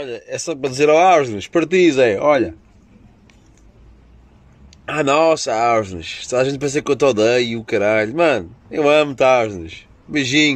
Olha, é só para dizer ao Ausnes, partidos é, olha. Ah, nossa, Ausnes, a gente pensa que eu te odeio, caralho. Mano, eu amo-te, Ausnes. Beijinho.